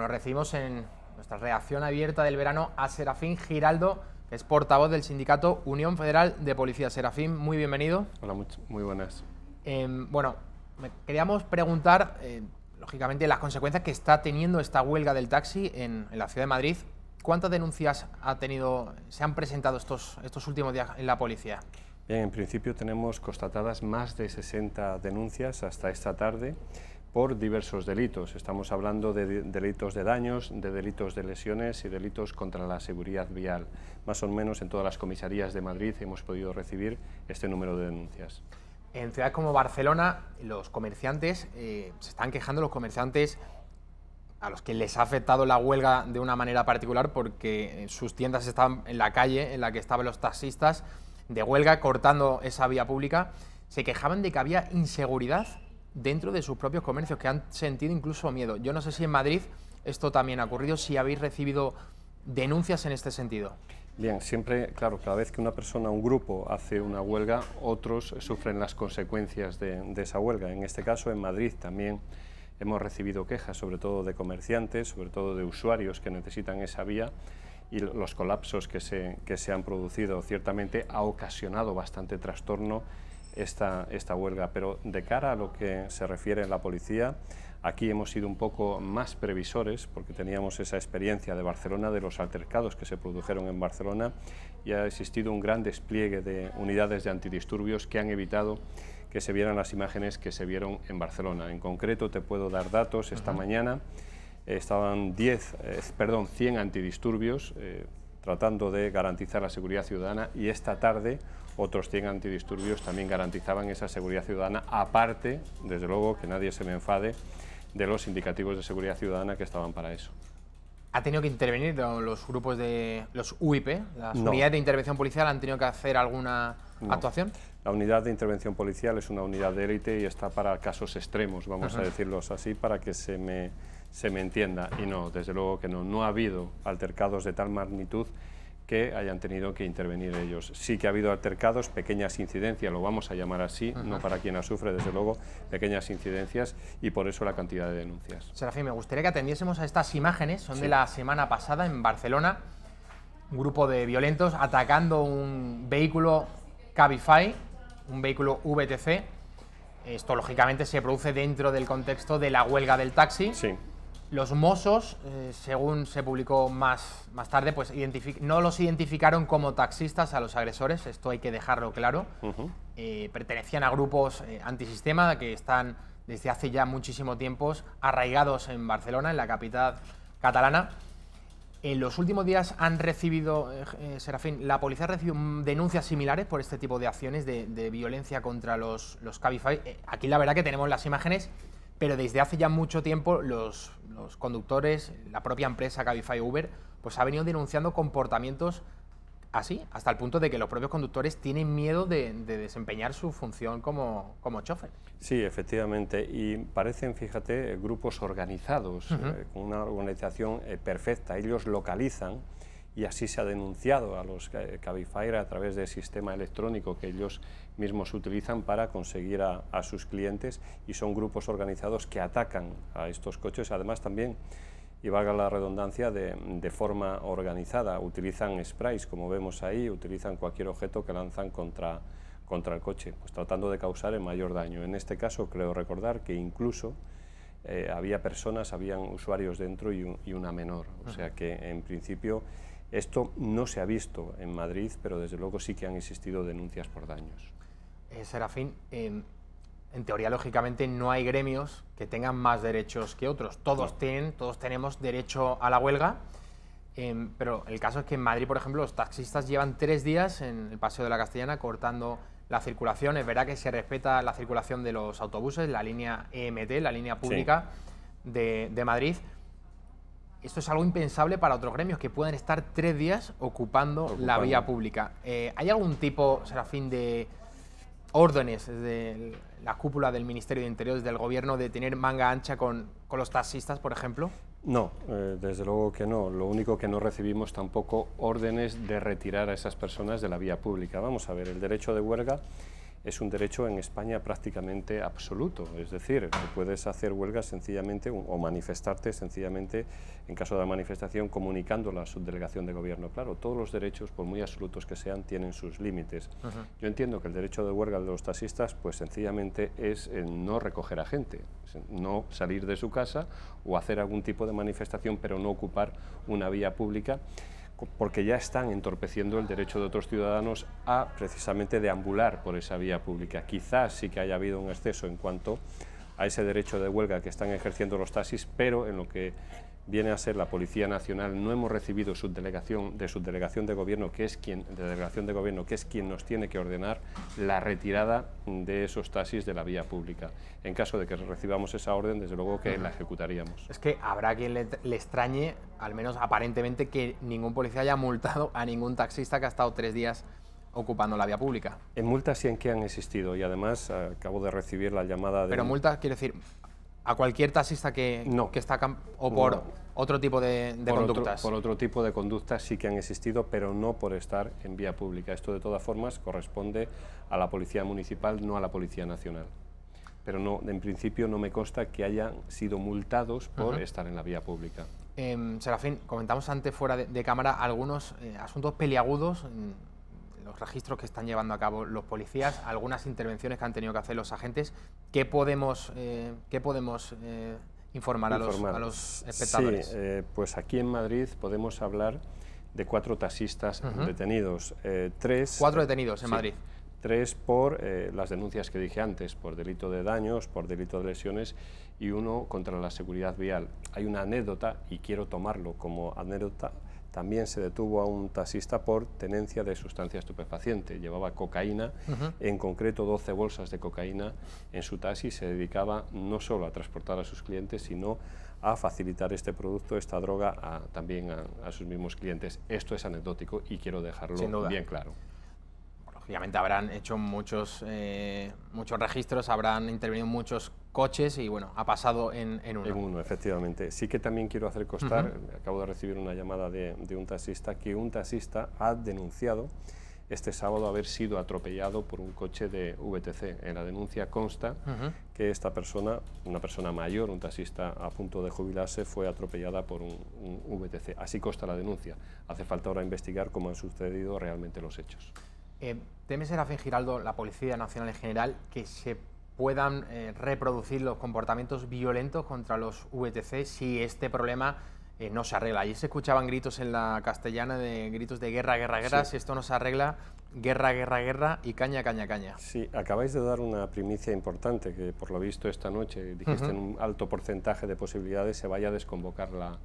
Bueno, recibimos en nuestra reacción abierta del verano a Serafín Giraldo, que es portavoz del sindicato Unión Federal de Policía. Serafín, muy bienvenido. Hola, muy, buenas. Em, bueno, queríamos preguntar, eh, lógicamente, las consecuencias que está teniendo esta huelga del taxi en, la ciudad de Madrid. ¿Cuántas denuncias ha tenido, se han presentado estos, estos últimos días en la policía? Bien, en principio tenemos constatadas más de 60 denuncias hasta esta tarde por diversos delitos. Estamos hablando de delitos de daños, de delitos de lesiones y delitos contra la seguridad vial. Más o menos en todas las comisarías de Madrid hemos podido recibir este número de denuncias. En ciudades como Barcelona, los comerciantes, eh, se están quejando los comerciantes a los que les ha afectado la huelga de una manera particular porque eh, sus tiendas estaban en la calle en la que estaban los taxistas de huelga cortando esa vía pública. Se quejaban de que había inseguridad dentro de sus propios comercios, que han sentido incluso miedo. Yo no sé si en Madrid esto también ha ocurrido, si habéis recibido denuncias en este sentido. Bien, siempre, claro, cada vez que una persona, un grupo hace una huelga, otros sufren las consecuencias de, esa huelga. En este caso, en Madrid también hemos recibido quejas, sobre todo de comerciantes, sobre todo de usuarios que necesitan esa vía y los colapsos que se, que se han producido ciertamente ha ocasionado bastante trastorno esta, esta huelga, pero de cara a lo que se refiere la policía, Aquí hemos sido un poco más previsores porque teníamos esa experiencia de Barcelona, de los altercados que se produjeron en Barcelona y ha existido un gran despliegue de unidades de antidisturbios que han evitado que se vieran las imágenes que se vieron en Barcelona. En concreto te puedo dar datos, esta mañana estaban 10, eh, perdón, 100 antidisturbios, eh, tratando de garantizar la seguridad ciudadana y esta tarde otros 100 antidisturbios también garantizaban esa seguridad ciudadana, aparte, desde luego, que nadie se me enfade, de los indicativos de seguridad ciudadana que estaban para eso. ¿Ha tenido que intervenir los grupos de los UIP, las unidad unidades de intervención policial, han tenido que hacer alguna actuación? La unidad de intervención policial es una unidad de élite y está para casos extremos, vamos a decirlos así, para que se me se me entienda. Y no, desde luego que no. No ha habido altercados de tal magnitud que hayan tenido que intervenir ellos. Sí que ha habido altercados, pequeñas incidencias, lo vamos a llamar así, no para quien las sufre, desde luego, pequeñas incidencias y por eso la cantidad de denuncias. Serafín, me gustaría que atendiésemos a estas imágenes, son de la semana pasada en Barcelona, un grupo de violentos atacando un vehículo Cabify, un vehículo VTC. Esto, lógicamente, se produce dentro del contexto de la huelga del taxi. Sí los mozos, eh, según se publicó más, más tarde, pues no los identificaron como taxistas a los agresores, esto hay que dejarlo claro. Eh, pertenecían a grupos eh, antisistema que están desde hace ya muchísimo tiempo arraigados en Barcelona, en la capital catalana. En los últimos días han recibido, Serafín, la policía ha recibido denuncias similares por este tipo de acciones de, violencia contra los, los Cabify. aquí la verdad que tenemos las imágenes pero desde hace ya mucho tiempo los, conductores, la propia empresa Cabify Uber, pues ha venido denunciando comportamientos así, hasta el punto de que los propios conductores tienen miedo de, desempeñar su función como, como chofer. Sí, efectivamente, y parecen, fíjate, grupos organizados, eh, con una organización eh, perfecta. Ellos localizan y así se ha denunciado a los eh, Cabify a través del sistema electrónico que ellos mismos utilizan para conseguir a, sus clientes y son grupos organizados que atacan a estos coches, además también y valga la redundancia, de, forma organizada. Utilizan sprays, como vemos ahí, utilizan cualquier objeto que lanzan contra, contra el coche, pues tratando de causar el mayor daño. En este caso, creo recordar que incluso eh, había personas, habían usuarios dentro y, una menor. O sea que, en principio, esto no se ha visto en Madrid, pero desde luego sí que han existido denuncias por daños. Eh, Serafín, em, en teoría, lógicamente, no hay gremios que tengan más derechos que otros. Todos tienen, todos tenemos derecho a la huelga. Em, pero el caso es que en Madrid, por ejemplo, los taxistas llevan tres días en el Paseo de la Castellana cortando la circulación. Es verdad que se respeta la circulación de los autobuses, la línea EMT, la línea pública de Madrid esto es algo impensable para otros gremios que pueden estar tres días ocupando, la vía pública. Eh, ¿Hay algún tipo, Serafín, de órdenes desde la cúpula del Ministerio de Interior, desde el Gobierno, de tener manga ancha con, con los taxistas, por ejemplo? No, eh, desde luego que no. Lo único que no recibimos tampoco órdenes de retirar a esas personas de la vía pública. Vamos a ver, el derecho de huelga es un derecho en España prácticamente absoluto, es decir, puedes hacer huelga sencillamente o manifestarte sencillamente en caso de la manifestación comunicando la subdelegación de gobierno. Claro, todos los derechos, por muy absolutos que sean, tienen sus límites. Yo entiendo que el derecho de huelga de los taxistas, pues sencillamente es eh, no recoger a gente, no salir de su casa o hacer algún tipo de manifestación, pero no ocupar una vía pública porque ya están entorpeciendo el derecho de otros ciudadanos a precisamente deambular por esa vía pública. Quizás sí que haya habido un exceso en cuanto a ese derecho de huelga que están ejerciendo los taxis, pero en lo que viene a ser la Policía Nacional, no hemos recibido de subdelegación de gobierno, que es quien, de delegación de gobierno, que es quien nos tiene que ordenar la retirada de esos taxis de la vía pública. En caso de que recibamos esa orden, desde luego que la ejecutaríamos. Es que habrá quien le, extrañe, al menos aparentemente, que ningún policía haya multado a ningún taxista que ha estado tres días ocupando la vía pública. En multas y en que han existido y además eh, acabo de recibir la llamada de... Pero multas quiere decir a cualquier taxista que, no, que está o por otro tipo de, conductas. por otro tipo de conductas sí que han existido, pero no por estar en vía pública. Esto de todas formas corresponde a la policía municipal, no a la policía nacional. Pero no, en principio no me consta que hayan sido multados por estar en la vía pública. Eh, Serafín, comentamos antes fuera de, cámara algunos eh, asuntos peliagudos mm, los registros que están llevando a cabo los policías, algunas intervenciones que han tenido que hacer los agentes, ¿qué podemos, eh, podemos eh, informar, A, los, espectadores? Sí, eh, pues aquí en Madrid podemos hablar de cuatro taxistas detenidos. tres, cuatro detenidos en Madrid. Tres por las denuncias que dije antes, por delito de daños, por delito de lesiones y uno contra la seguridad vial. Hay una anécdota, y quiero tomarlo como anécdota, también se detuvo a un taxista por tenencia de sustancia estupefaciente. Llevaba cocaína, en concreto 12 bolsas de cocaína en su taxi. Se dedicaba no solo a transportar a sus clientes, sino a facilitar este producto, esta droga, también a, sus mismos clientes. Esto es anecdótico y quiero dejarlo bien claro. Lógicamente habrán hecho muchos, eh, muchos registros, habrán intervenido muchos coches y bueno, ha pasado en, uno. En uno, efectivamente. Sí que también quiero hacer constar, acabo de recibir una llamada de, un taxista, que un taxista ha denunciado este sábado haber sido atropellado por un coche de VTC. En la denuncia consta que esta persona, una persona mayor, un taxista a punto de jubilarse, fue atropellada por un, VTC. Así consta la denuncia. Hace falta ahora investigar cómo han sucedido realmente los hechos. Eh, ¿Teme Giraldo, la Policía Nacional en general, que se puedan eh, reproducir los comportamientos violentos contra los VTC si este problema eh, no se arregla. Ayer se escuchaban gritos en la castellana de gritos de guerra, guerra, guerra. Si esto no se arregla, guerra, guerra, guerra y caña, caña, caña. Sí, acabáis de dar una primicia importante que por lo visto esta noche dijiste en un alto porcentaje de posibilidades se vaya a desconvocar la,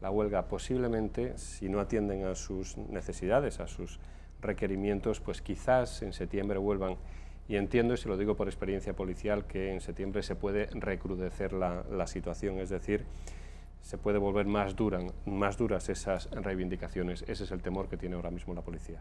la huelga. Posiblemente, si no atienden a sus necesidades, a sus requerimientos, pues quizás en septiembre vuelvan y entiendo, y se lo digo por experiencia policial, que en septiembre se puede recrudecer la, situación, es decir, se puede volver más, duran, más duras esas reivindicaciones. Ese es el temor que tiene ahora mismo la policía.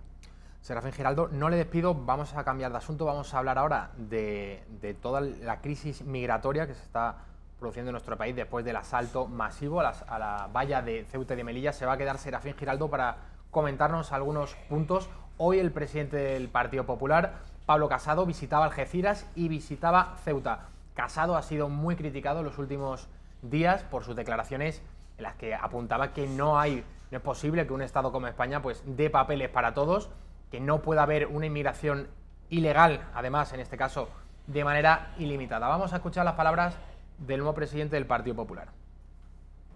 Serafín Giraldo, no le despido, vamos a cambiar de asunto, vamos a hablar ahora de, toda la crisis migratoria que se está produciendo en nuestro país después del asalto masivo a, la valla de Ceuta y de Melilla. Se va a quedar Serafín Giraldo para comentarnos algunos puntos. Hoy el presidente del Partido Popular Pablo Casado visitaba Algeciras y visitaba Ceuta. Casado ha sido muy criticado en los últimos días por sus declaraciones en las que apuntaba que no hay, no es posible que un Estado como España pues dé papeles para todos, que no pueda haber una inmigración ilegal, además en este caso de manera ilimitada. Vamos a escuchar las palabras del nuevo presidente del Partido Popular.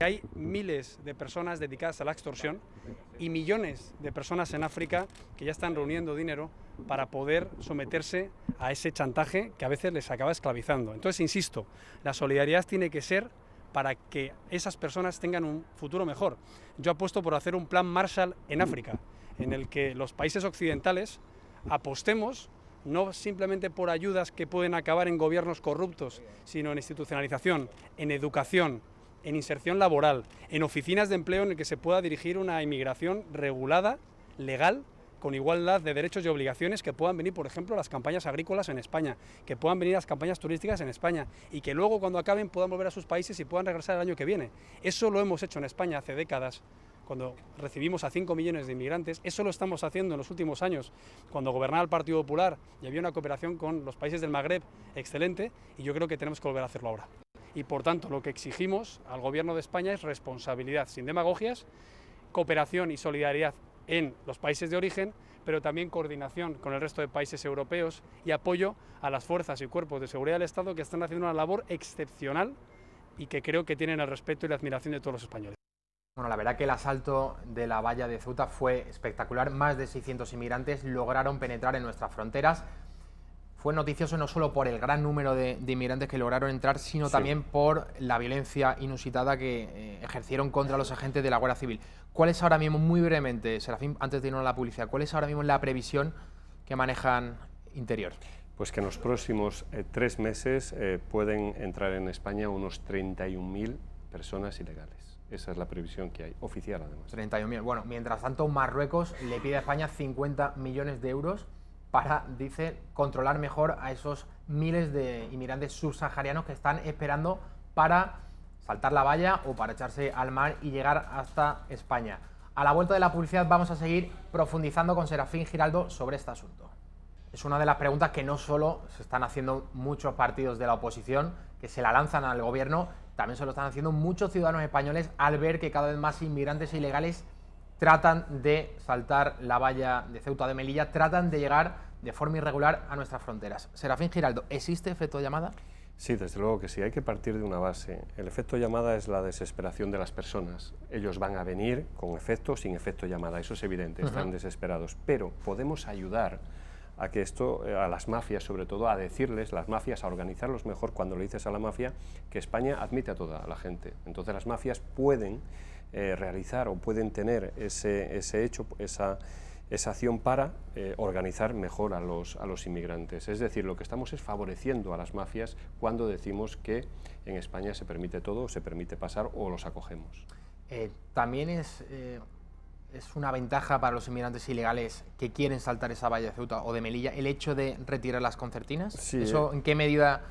Hay miles de personas dedicadas a la extorsión y millones de personas en África que ya están reuniendo dinero para poder someterse a ese chantaje que a veces les acaba esclavizando. Entonces, insisto, la solidaridad tiene que ser para que esas personas tengan un futuro mejor. Yo apuesto por hacer un plan Marshall en África, en el que los países occidentales apostemos no simplemente por ayudas que pueden acabar en gobiernos corruptos, sino en institucionalización, en educación, en inserción laboral, en oficinas de empleo en el que se pueda dirigir una inmigración regulada, legal, con igualdad de derechos y obligaciones que puedan venir, por ejemplo, las campañas agrícolas en España, que puedan venir las campañas turísticas en España y que luego cuando acaben puedan volver a sus países y puedan regresar el año que viene. Eso lo hemos hecho en España hace décadas cuando recibimos a 5 millones de inmigrantes, eso lo estamos haciendo en los últimos años, cuando gobernaba el Partido Popular y había una cooperación con los países del Magreb excelente, y yo creo que tenemos que volver a hacerlo ahora y por tanto lo que exigimos al Gobierno de España es responsabilidad, sin demagogias, cooperación y solidaridad en los países de origen, pero también coordinación con el resto de países europeos y apoyo a las fuerzas y cuerpos de seguridad del Estado que están haciendo una labor excepcional y que creo que tienen el respeto y la admiración de todos los españoles. Bueno, la verdad que el asalto de la valla de Ceuta fue espectacular. Más de 600 inmigrantes lograron penetrar en nuestras fronteras fue noticioso no solo por el gran número de, inmigrantes que lograron entrar, sino también por la violencia inusitada que eh, ejercieron contra los agentes de la Guardia Civil. ¿Cuál es ahora mismo, muy brevemente, Serafín, antes de irnos a la publicidad, cuál es ahora mismo la previsión que manejan Interior? Pues que en los próximos eh, tres meses eh, pueden entrar en España unos 31.000 personas ilegales. Esa es la previsión que hay, oficial además. 31.000. Bueno, mientras tanto, Marruecos le pide a España 50 millones de euros para, dice, controlar mejor a esos miles de inmigrantes subsaharianos que están esperando para saltar la valla o para echarse al mar y llegar hasta España. A la vuelta de la publicidad vamos a seguir profundizando con Serafín Giraldo sobre este asunto. Es una de las preguntas que no solo se están haciendo muchos partidos de la oposición, que se la lanzan al gobierno, también se lo están haciendo muchos ciudadanos españoles al ver que cada vez más inmigrantes e ilegales tratan de saltar la valla de Ceuta de Melilla, tratan de llegar de forma irregular a nuestras fronteras. Serafín Giraldo, ¿existe efecto llamada? Sí, desde luego que sí, hay que partir de una base. El efecto llamada es la desesperación de las personas. Ellos van a venir con efecto o sin efecto llamada, eso es evidente, están desesperados. Pero podemos ayudar a que esto, eh, a las mafias sobre todo, a decirles, las mafias, a organizarlos mejor cuando le dices a la mafia que España admite a toda la gente. Entonces las mafias pueden eh, realizar o pueden tener ese, hecho, esa, esa, acción para eh, organizar mejor a los, a los inmigrantes. Es decir, lo que estamos es favoreciendo a las mafias cuando decimos que en España se permite todo, se permite pasar o los acogemos. Eh, también es, es una ventaja para los inmigrantes ilegales que quieren saltar esa valla de Ceuta o de Melilla el hecho de retirar las concertinas. ¿Eso en qué medida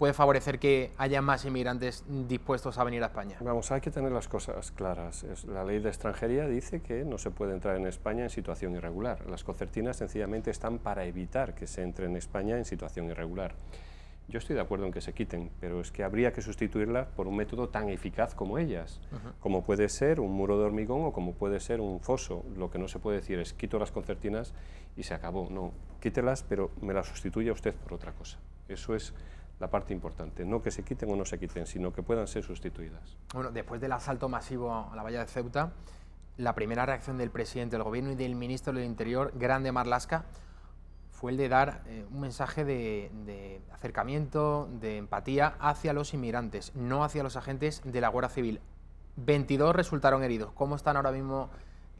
puede favorecer que haya más inmigrantes dispuestos a venir a España? Vamos, hay que tener las cosas claras. la ley de extranjería dice que no se puede entrar en España en situación irregular. Las concertinas sencillamente están para evitar que se entre en España en situación irregular. Yo estoy de acuerdo en que se quiten, pero es que habría que sustituirlas por un método tan eficaz como ellas, como puede ser un muro de hormigón o como puede ser un foso. Lo que no se puede decir es quito las concertinas y se acabó. No, quítelas, pero me las sustituye usted por otra cosa. Eso es la parte importante, no que se quiten o no se quiten, sino que puedan ser sustituidas. Bueno, después del asalto masivo a la valla de Ceuta, la primera reacción del presidente del gobierno y del ministro del Interior, Grande Marlasca, fue el de dar eh, un mensaje de, acercamiento, de empatía hacia los inmigrantes, no hacia los agentes de la Guardia Civil. 22 resultaron heridos. ¿Cómo están ahora mismo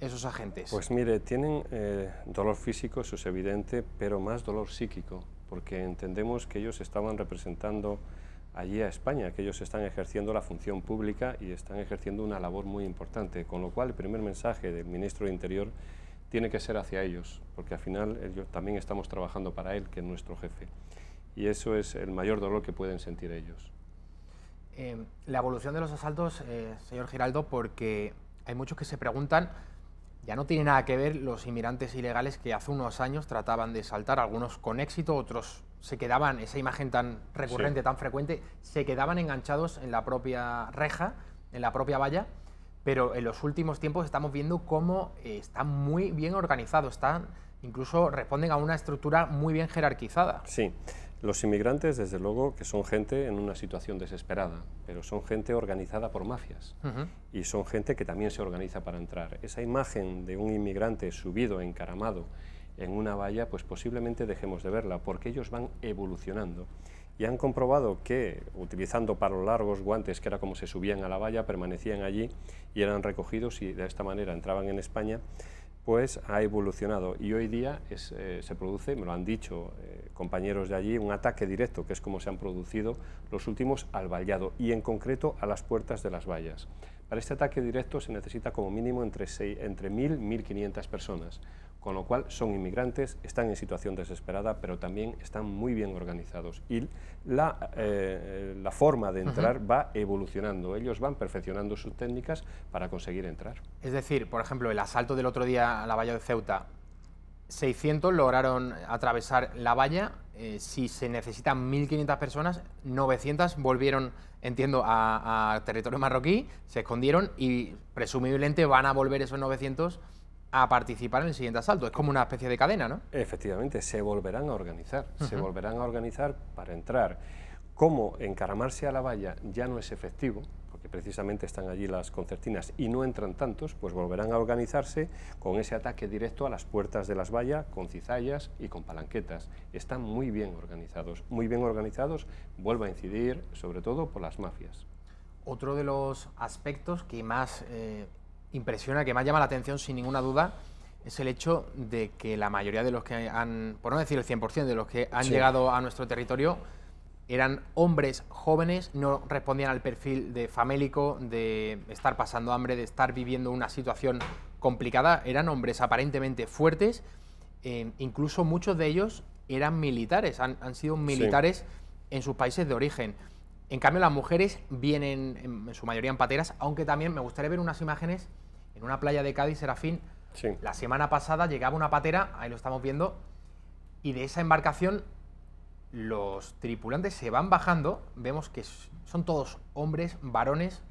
esos agentes? Pues mire, tienen eh, dolor físico, eso es evidente, pero más dolor psíquico porque entendemos que ellos estaban representando allí a España, que ellos están ejerciendo la función pública y están ejerciendo una labor muy importante, con lo cual el primer mensaje del ministro de Interior tiene que ser hacia ellos, porque al final ellos también estamos trabajando para él, que es nuestro jefe. Y eso es el mayor dolor que pueden sentir ellos. Eh, la evolución de los asaltos, eh, señor Giraldo, porque hay muchos que se preguntan ya no tiene nada que ver los inmigrantes ilegales que hace unos años trataban de saltar, algunos con éxito, otros se quedaban, esa imagen tan recurrente, tan frecuente, se quedaban enganchados en la propia reja, en la propia valla, pero en los últimos tiempos estamos viendo cómo eh, está están muy bien organizados, están incluso responden a una estructura muy bien jerarquizada. Sí, los inmigrantes, desde luego, que son gente en una situación desesperada, pero son gente organizada por mafias y son gente que también se organiza para entrar. Esa imagen de un inmigrante subido, encaramado en una valla, pues posiblemente dejemos de verla, porque ellos van evolucionando y han comprobado que utilizando palos largos, guantes, que era como se subían a la valla, permanecían allí y eran recogidos y de esta manera entraban en España pues ha evolucionado y hoy día eh, se produce, me lo han dicho eh, compañeros de allí, un ataque directo, que es como se han producido los últimos al vallado y en concreto a las puertas de las vallas. Para este ataque directo se necesita como mínimo entre, entre 1.000 y 1.500 personas con lo cual son inmigrantes, están en situación desesperada, pero también están muy bien organizados. Y la, eh, forma de entrar va evolucionando, ellos van perfeccionando sus técnicas para conseguir entrar. Es decir, por ejemplo, el asalto del otro día a la valla de Ceuta, 600 lograron atravesar la valla, eh, si se necesitan 1.500 personas, 900 volvieron, entiendo, a, a territorio marroquí, se escondieron y presumiblemente van a volver esos 900 a participar en el siguiente asalto. Es como una especie de cadena, ¿no? Efectivamente, se volverán a organizar, se volverán a organizar para entrar. Como encaramarse a la valla ya no es efectivo, porque precisamente están allí las concertinas y no entran tantos, pues volverán a organizarse con ese ataque directo a las puertas de las vallas, con cizallas y con palanquetas. Están muy bien organizados, muy bien organizados, vuelvo a incidir sobre todo por las mafias. Otro de los aspectos que más eh, impresiona, que más llama la atención sin ninguna duda, es el hecho de que la mayoría de los que han, por no decir el 100% de los que han llegado a nuestro territorio, eran hombres jóvenes, no respondían al perfil de famélico, de estar pasando hambre, de estar viviendo una situación complicada, eran hombres aparentemente fuertes, eh, incluso muchos de ellos eran militares, han, sido militares en sus países de origen. En cambio, las mujeres vienen en su mayoría en pateras, aunque también me gustaría ver unas imágenes en una playa de Cádiz, Serafín, la semana pasada llegaba una patera, ahí lo estamos viendo, y de esa embarcación los tripulantes se van bajando, vemos que son todos hombres, varones,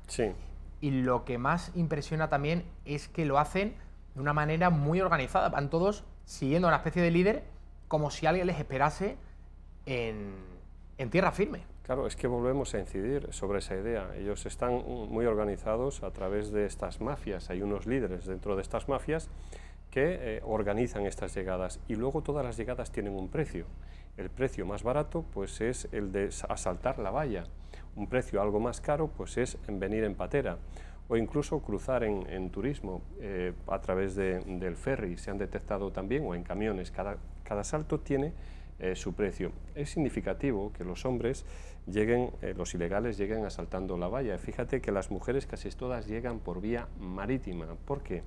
y lo que más impresiona también es que lo hacen de una manera muy organizada, van todos siguiendo a una especie de líder como si alguien les esperase en tierra firme. Claro, es que volvemos a incidir sobre esa idea. Ellos están muy organizados a través de estas mafias. Hay unos líderes dentro de estas mafias que eh, organizan estas llegadas y luego todas las llegadas tienen un precio. El precio más barato pues es el de asaltar la valla, un precio algo más caro pues es venir en patera o incluso cruzar en, turismo eh, a través del ferry, se han detectado también, o en camiones, cada, cada salto tiene eh, su precio. Es significativo que los hombres lleguen, eh, los ilegales lleguen asaltando la valla. Fíjate que las mujeres casi todas llegan por vía marítima. ¿Por qué?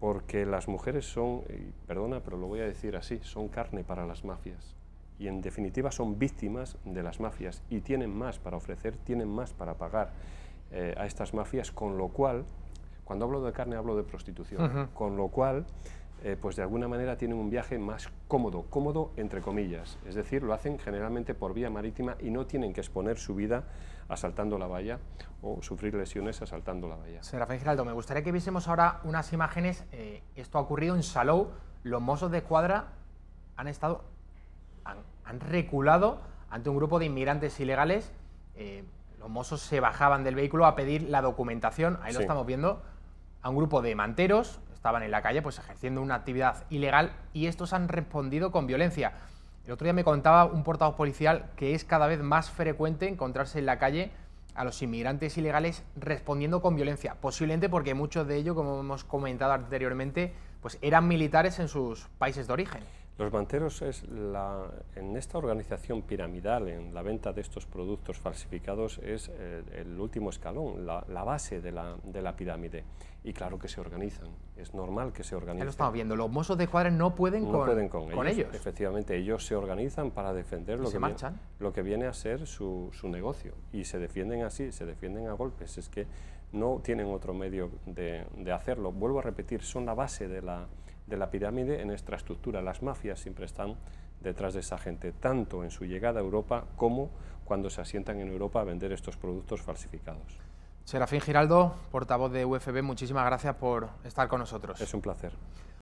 Porque las mujeres son, perdona, pero lo voy a decir así, son carne para las mafias. Y en definitiva son víctimas de las mafias y tienen más para ofrecer, tienen más para pagar eh, a estas mafias, con lo cual, cuando hablo de carne hablo de prostitución, con lo cual eh, pues de alguna manera tienen un viaje más cómodo, cómodo entre comillas. Es decir, lo hacen generalmente por vía marítima y no tienen que exponer su vida asaltando la valla o sufrir lesiones asaltando la valla. Serafín Giraldo, me gustaría que viésemos ahora unas imágenes. Eh, esto ha ocurrido en Salou. Los mozos de cuadra han estado, han, reculado ante un grupo de inmigrantes ilegales. Eh, los mozos se bajaban del vehículo a pedir la documentación. Ahí lo estamos viendo a un grupo de manteros, estaban en la calle pues ejerciendo una actividad ilegal y estos han respondido con violencia. El otro día me contaba un portavoz policial que es cada vez más frecuente encontrarse en la calle a los inmigrantes ilegales respondiendo con violencia, posiblemente porque muchos de ellos, como hemos comentado anteriormente, pues eran militares en sus países de origen. Los banteros es la, en esta organización piramidal, en la venta de estos productos falsificados, es eh, el último escalón, la, base de la, de la, pirámide. Y claro que se organizan, es normal que se organizen. Ya lo estamos viendo, los mozos de cuadra no pueden, con, ellos, Efectivamente, ellos se organizan para defender lo, que viene, lo que, viene, a ser su, su negocio. Y se defienden así, se defienden a golpes. Es que no tienen otro medio de, de, hacerlo. Vuelvo a repetir, son la base de la, de la pirámide en nuestra estructura. Las mafias siempre están detrás de esa gente, tanto en su llegada a Europa como cuando se asientan en Europa a vender estos productos falsificados. Serafín Giraldo, portavoz de UFB, muchísimas gracias por estar con nosotros. Es un placer.